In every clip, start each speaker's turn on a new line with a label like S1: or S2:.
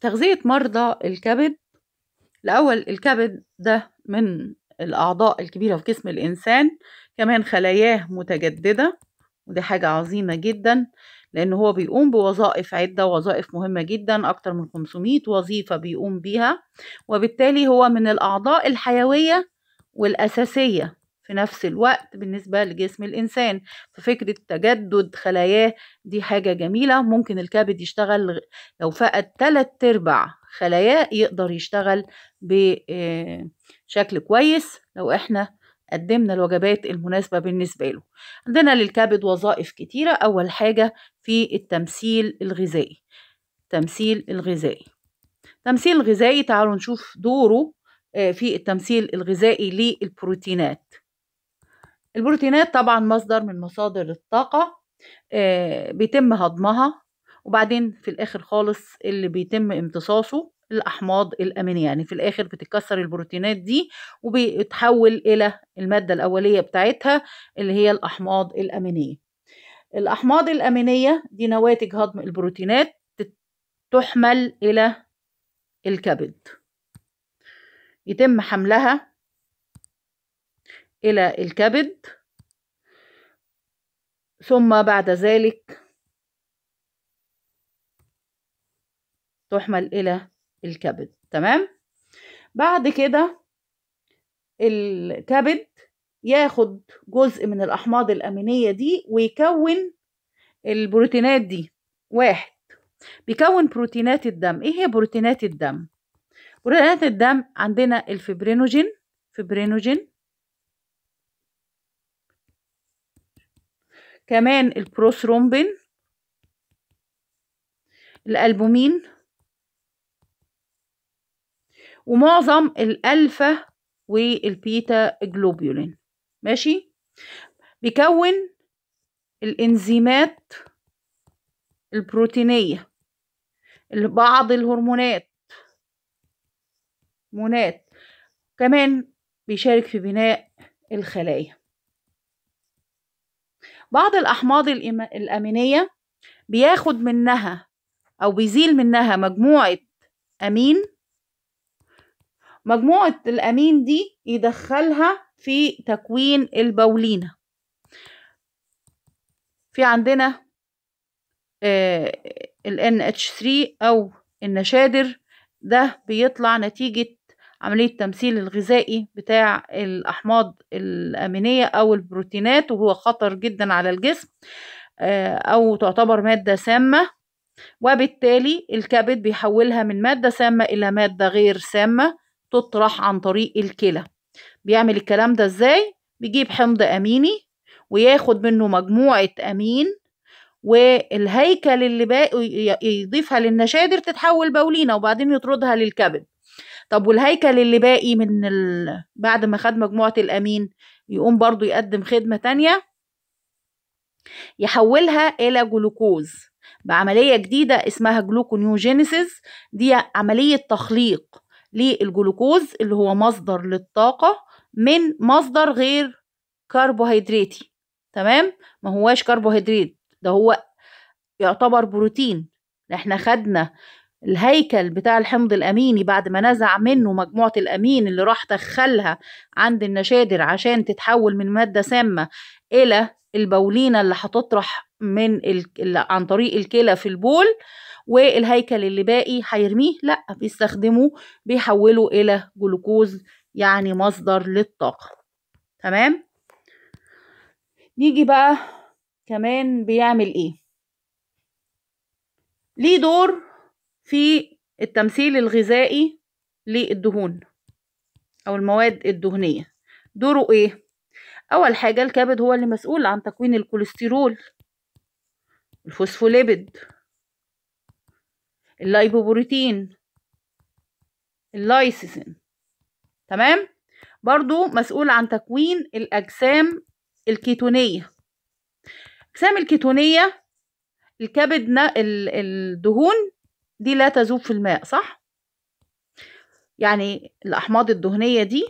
S1: تغذية مرضى الكبد الأول الكبد ده من الأعضاء الكبيرة في جسم الإنسان كمان خلاياه متجددة ودي حاجة عظيمة جدا لأن هو بيقوم بوظائف عدة وظائف مهمة جدا أكتر من 500 وظيفة بيقوم بيها وبالتالي هو من الأعضاء الحيوية والأساسية في نفس الوقت بالنسبة لجسم الإنسان ففكرة تجدد خلاياه دي حاجة جميلة ممكن الكبد يشتغل لو فقد تلات أرباع خلاياه يقدر يشتغل بشكل آه، كويس لو احنا قدمنا الوجبات المناسبة بالنسبة له عندنا للكبد وظائف كتيرة أول حاجة في التمثيل الغذائي تمثيل الغذائي تمثيل الغذائي تعالوا نشوف دوره آه، في التمثيل الغذائي للبروتينات البروتينات طبعا مصدر من مصادر الطاقة آه، بيتم هضمها وبعدين في الآخر خالص اللي بيتم امتصاصه الأحماض الأمينية يعني في الآخر بتتكسر البروتينات دي وبتحول إلى المادة الأولية بتاعتها اللي هي الأحماض الأمينية الأحماض الأمينية دي نواتج هضم البروتينات تحمل إلى الكبد يتم حملها إلى الكبد ثم بعد ذلك تحمل إلى الكبد تمام بعد كده الكبد ياخد جزء من الأحماض الأمينية دي ويكون البروتينات دي واحد بيكون بروتينات الدم ايه هي بروتينات الدم بروتينات الدم عندنا الفبرينوجين فبرينوجين كمان البروثرومبين الألبومين ومعظم الألفا والبيتا جلوبيولين ماشي بيكون الإنزيمات البروتينية بعض الهرمونات مونات كمان بيشارك في بناء الخلايا بعض الأحماض الأمينية بياخد منها أو بيزيل منها مجموعة أمين مجموعة الأمين دي يدخلها في تكوين البولينة في عندنا آه، ال NH3 أو النشادر ده بيطلع نتيجة عملية التمثيل الغذائي بتاع الأحماض الأمينية أو البروتينات وهو خطر جدا على الجسم آه، أو تعتبر مادة سامة وبالتالي الكبد بيحولها من مادة سامة إلى مادة غير سامة تطرح عن طريق الكلى بيعمل الكلام ده إزاي؟ بيجيب حمض أميني وياخد منه مجموعة أمين والهيكل اللي باقي يضيفها للنشادر تتحول بولينة وبعدين يطردها للكبد طب والهيكل اللي باقي من ال... بعد ما خد مجموعة الأمين يقوم برضو يقدم خدمة تانية يحولها إلى جلوكوز بعملية جديدة اسمها جلوكونيوجينيسيس دي عملية تخليق للجلوكوز اللي هو مصدر للطاقة من مصدر غير كربوهيدراتي تمام ما هواش كربوهيدرات ده هو يعتبر بروتين احنا خدنا الهيكل بتاع الحمض الأميني بعد ما نزع منه مجموعة الأمين اللي راح دخلها عند النشادر عشان تتحول من مادة سامة إلى البولينة اللي هتطرح من ال... عن طريق الكلى في البول والهيكل اللي باقي هيرميه لا بيستخدمه بيحوله إلى جلوكوز يعني مصدر للطاقة تمام نيجي بقى كمان بيعمل ايه ليه دور في التمثيل الغذائي للدهون أو المواد الدهنية دوره إيه؟ أول حاجة الكبد هو اللي مسؤول عن تكوين الكوليسترول الفوسفوليبيد اللايبوبروتين اللايسيسين تمام برضو مسؤول عن تكوين الأجسام الكيتونية أجسام الكيتونية الكبد الدهون دي لا تذوب في الماء صح يعني الأحماض الدهنية دي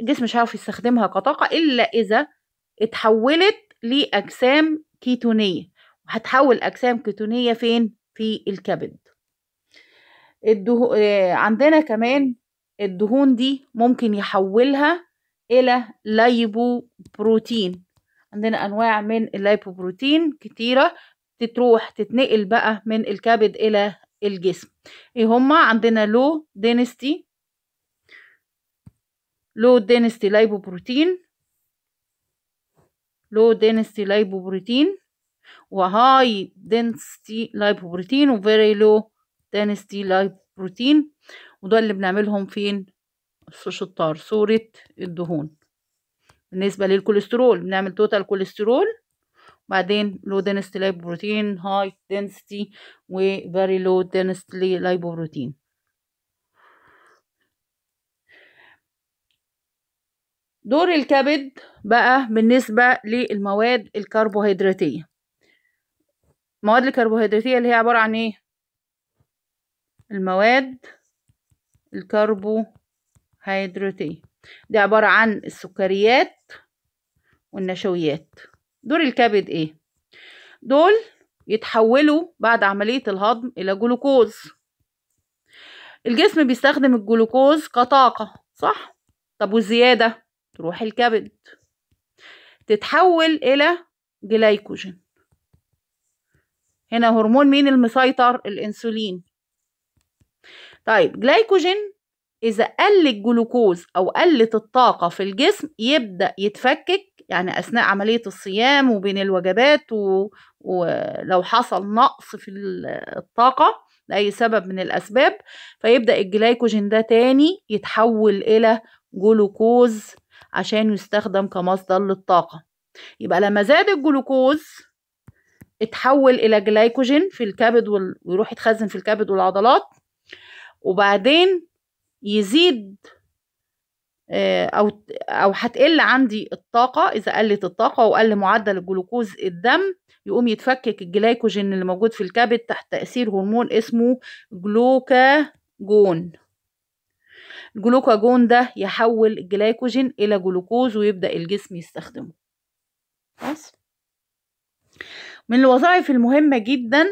S1: الجسم مش هيعرف يستخدمها كطاقة إلا إذا اتحولت لأجسام كيتونية وهتحول أجسام كيتونية فين في الكبد الدهو... آه، عندنا كمان الدهون دي ممكن يحولها إلى لايبوبروتين عندنا أنواع من اللايبوبروتين كتيرة تروح تتنقل بقى من الكبد إلى الجسم ايه هما عندنا لو دينستي لو دينستي لايبو بروتين لو دينستي لايبو بروتين وهاي دينستي لايبو بروتين وفيري لو دينستي لايبو بروتين وده اللي بنعملهم فين الشطار صورة الدهون بالنسبة للكوليسترول بنعمل توتال كوليسترول بعدين لو دنسيتي لايبوبروتين هاي و very لو density لايبوبروتين دور الكبد بقى بالنسبة للمواد الكربوهيدراتية المواد الكربوهيدراتية اللي هي عبارة عن ايه المواد الكربوهيدراتية دي عبارة عن السكريات والنشويات دور الكبد ايه دول يتحولوا بعد عملية الهضم إلى جلوكوز الجسم بيستخدم الجلوكوز كطاقة صح؟ طب وزيادة تروح الكبد تتحول إلى جلايكوجين هنا هرمون مين المسيطر الانسولين طيب جلايكوجين إذا قل الجلوكوز أو قلت الطاقة في الجسم يبدأ يتفكك يعني أثناء عملية الصيام وبين الوجبات و... ولو حصل نقص في الطاقة لأي سبب من الأسباب فيبدأ الجلايكوجين ده تاني يتحول إلى جلوكوز عشان يستخدم كمصدر للطاقة يبقى لما زاد الجلوكوز اتحول إلى جلايكوجين في الكبد وال... ويروح يتخزن في الكبد والعضلات وبعدين يزيد آه، او او هتقل عندي الطاقه اذا قلت الطاقه وقل معدل الجلوكوز الدم يقوم يتفكك الجلايكوجين اللي موجود في الكبد تحت تاثير هرمون اسمه جلوكاجون الجلوكاجون ده يحول الجلايكوجين الى جلوكوز ويبدا الجسم يستخدمه بس من الوظائف المهمه جدا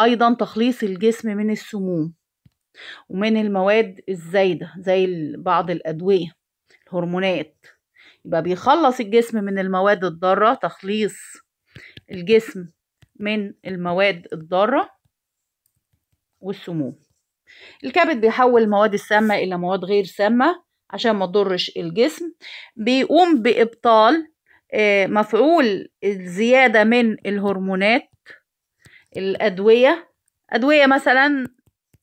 S1: ايضا تخليص الجسم من السموم ومن المواد الزايدة زي بعض الأدوية الهرمونات يبقى بيخلص الجسم من المواد الضارة تخليص الجسم من المواد الضارة والسموم الكبد بيحول المواد السامة إلى مواد غير سامة عشان ما تضرش الجسم بيقوم بإبطال آه، مفعول الزيادة من الهرمونات الأدوية أدوية مثلا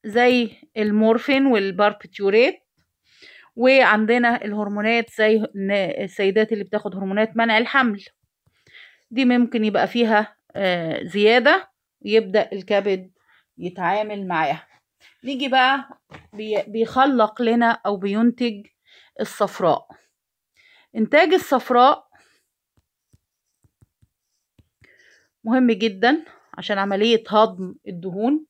S1: زي المورفين والباربتيوريت وعندنا الهرمونات زي السيدات اللي بتاخد هرمونات منع الحمل دي ممكن يبقى فيها آه، زيادة يبدأ الكبد يتعامل معاها نيجي بقى بيخلق لنا أو بينتج الصفراء إنتاج الصفراء مهم جدا عشان عملية هضم الدهون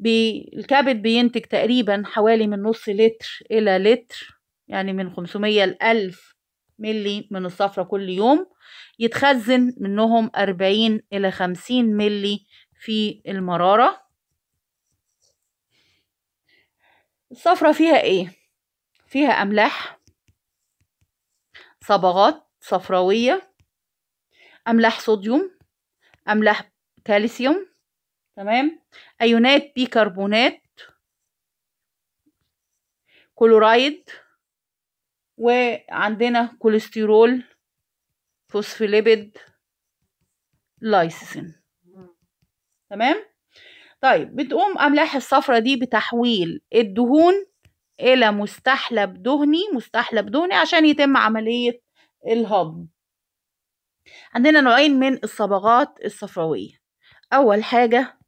S1: بي الكبد بينتج تقريبا حوالي من نص لتر إلى لتر يعني من 500 ل 1000 ملي من الصفرة كل يوم يتخزن منهم 40 إلى 50 ملي في المرارة الصفرة فيها إيه؟ فيها أملاح صبغات صفراوية أملاح صوديوم أملاح كالسيوم تمام ايونات بيكربونات كلورايد وعندنا كوليسترول فوسفوليبيد لايسين تمام طيب بتقوم املاح الصفرة دي بتحويل الدهون الى مستحلب دهني مستحلب دهني عشان يتم عملية الهضم عندنا نوعين من الصبغات الصفراوية اول حاجة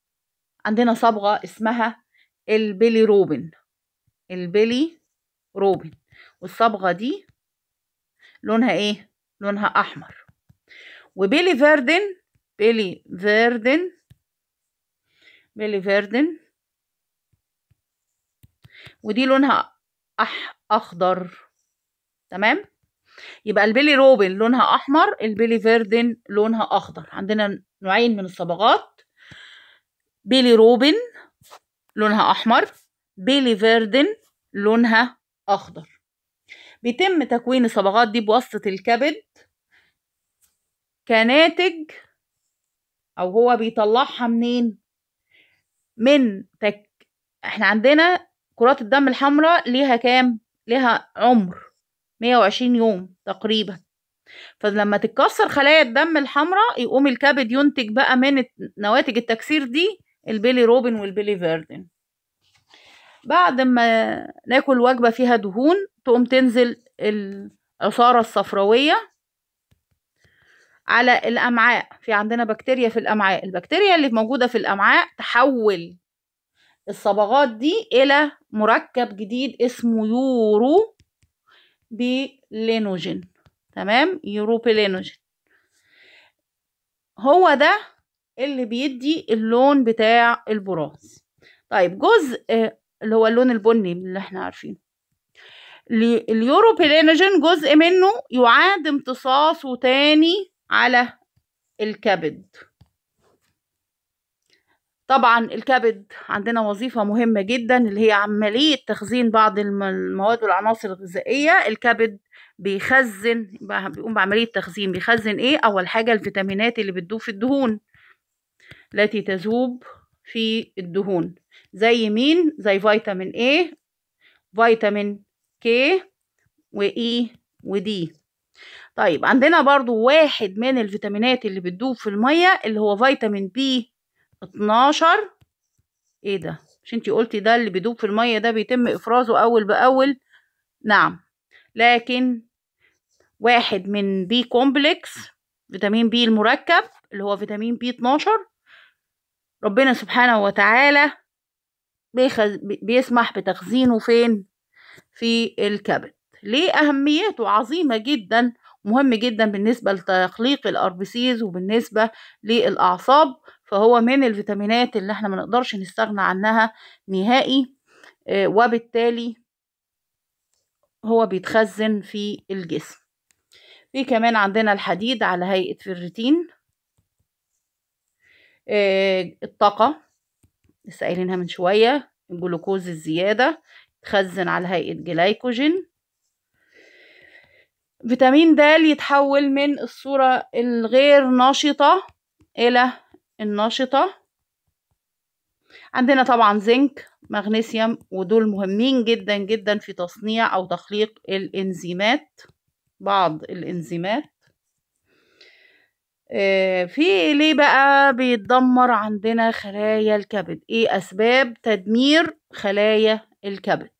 S1: عندنا صبغة اسمها البيلي روبن البيلي روبن والصبغة دي لونها ايه لونها احمر وبيلي فيردن بيلي فيردن بيلي فيردن ودي لونها أح اخضر تمام يبقى البيلي روبن لونها احمر البيلي فيردن لونها اخضر عندنا نوعين من الصبغات بيلي روبن لونها أحمر بيلي فيردن لونها أخضر بيتم تكوين الصبغات دي بواسطة الكبد كناتج أو هو بيطلعها منين؟ من تك... احنا عندنا كرات الدم الحمراء ليها كام؟ ليها عمر 120 يوم تقريبا فلما تتكسر خلايا الدم الحمراء يقوم الكبد ينتج بقى من نواتج التكسير دي البيلي روبن والبيلي فيردن بعد ما ناكل وجبة فيها دهون تقوم تنزل العصارة الصفراوية على الأمعاء في عندنا بكتيريا في الأمعاء البكتيريا اللي موجودة في الأمعاء تحول الصبغات دي إلى مركب جديد اسمه يورو بيلينوجين تمام يوروبيلينوجين هو ده اللي بيدي اللون بتاع البراز طيب جزء آه، اللي هو اللون البني اللي احنا عارفينه اليوروبيلينوجين جزء منه يعاد امتصاصه تاني على الكبد طبعا الكبد عندنا وظيفة مهمة جدا اللي هي عملية تخزين بعض المواد والعناصر الغذائية الكبد بيخزن بيقوم بعملية تخزين بيخزن ايه أول حاجة الفيتامينات اللي بتدوب في الدهون التي تذوب في الدهون زي مين زي فيتامين A فيتامين K و E و D طيب عندنا برضو واحد من الفيتامينات اللي بتدوب في المية اللي هو فيتامين B 12 ايه ده مش انتي قلتي ده اللي بيدوب في المية ده بيتم افرازه اول باول نعم لكن واحد من بي كومبلكس فيتامين بي المركب اللي هو فيتامين بي 12 ربنا سبحانه وتعالى بيخز... بيسمح بتخزينه فين في الكبد ليه أهميته عظيمة جدا مهم جدا بالنسبة لتخليق الأربسيز وبالنسبة للأعصاب فهو من الفيتامينات اللي احنا منقدرش نستغنى عنها نهائي آه، وبالتالي هو بيتخزن في الجسم في كمان عندنا الحديد على هيئة فيرتين آه، الطاقة لسه قايلينها من شوية الجلوكوز الزيادة تخزن على هيئة جلايكوجين فيتامين د يتحول من الصورة الغير نشطة إلى النشطة عندنا طبعا زنك مغنيسيوم ودول مهمين جدا جدا في تصنيع أو تخليق الإنزيمات بعض الإنزيمات آه، في ليه بقى بيتدمر عندنا خلايا الكبد ايه اسباب تدمير خلايا الكبد